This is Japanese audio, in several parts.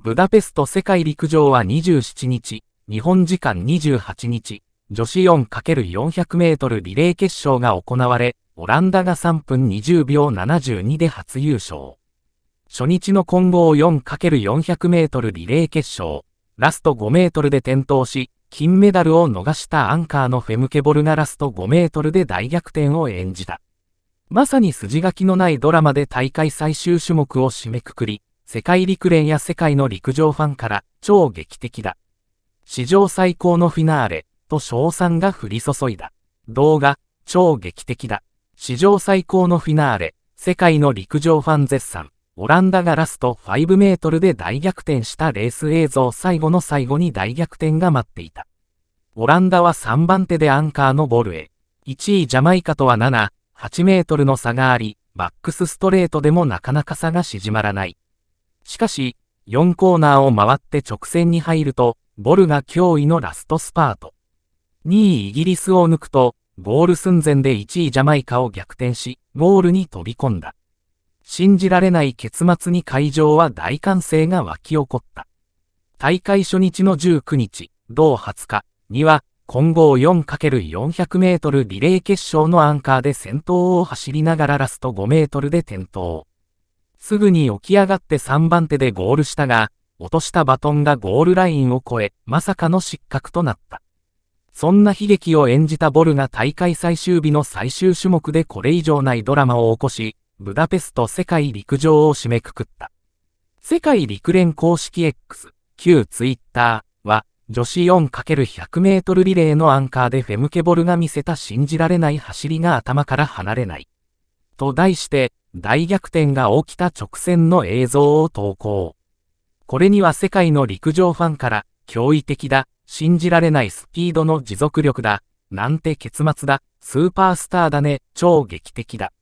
ブダペスト世界陸上は27日、日本時間28日、女子 4×400 メートルリレー決勝が行われ、オランダが3分20秒72で初優勝。初日の混合 4×400 メートルリレー決勝、ラスト5メートルで転倒し、金メダルを逃したアンカーのフェムケボルがラスト5メートルで大逆転を演じた。まさに筋書きのないドラマで大会最終種目を締めくくり、世界陸連や世界の陸上ファンから超劇的だ。史上最高のフィナーレと賞賛が降り注いだ。動画、超劇的だ。史上最高のフィナーレ、世界の陸上ファン絶賛。オランダがラスト5メートルで大逆転したレース映像最後の最後に大逆転が待っていた。オランダは3番手でアンカーのボルへ。1位ジャマイカとは7、8メートルの差があり、バックスストレートでもなかなか差が縮まらない。しかし、4コーナーを回って直線に入ると、ボルが驚異のラストスパート。2位イギリスを抜くと、ゴール寸前で1位ジャマイカを逆転し、ゴールに飛び込んだ。信じられない結末に会場は大歓声が沸き起こった。大会初日の19日、同20日には、混合 4×400 メートルリレー決勝のアンカーで先頭を走りながらラスト5メートルで転倒。すぐに起き上がって3番手でゴールしたが、落としたバトンがゴールラインを越え、まさかの失格となった。そんな悲劇を演じたボルが大会最終日の最終種目でこれ以上ないドラマを起こし、ブダペスト世界陸上を締めくくった。世界陸連公式 X、旧ツイッターは、女子 4×100 メートルリレーのアンカーでフェムケボルが見せた信じられない走りが頭から離れない。と題して、大逆転が起きた直線の映像を投稿。これには世界の陸上ファンから、驚異的だ、信じられないスピードの持続力だ、なんて結末だ、スーパースターだね、超劇的だ。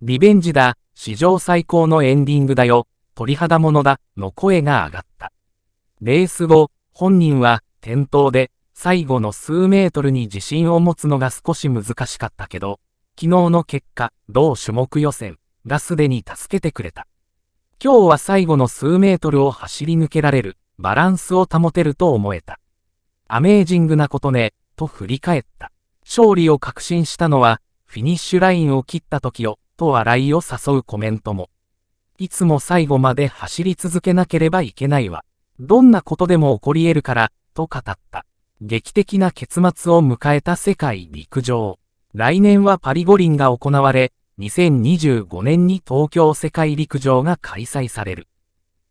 リベンジだ、史上最高のエンディングだよ、鳥肌ものだ、の声が上がった。レース後、本人は、転倒で、最後の数メートルに自信を持つのが少し難しかったけど、昨日の結果、同種目予選。がすでに助けてくれた。今日は最後の数メートルを走り抜けられる、バランスを保てると思えた。アメージングなことね、と振り返った。勝利を確信したのは、フィニッシュラインを切った時よ、と笑いを誘うコメントも。いつも最後まで走り続けなければいけないわ。どんなことでも起こり得るから、と語った。劇的な結末を迎えた世界陸上。来年はパリ五輪が行われ、2025年に東京世界陸上が開催される。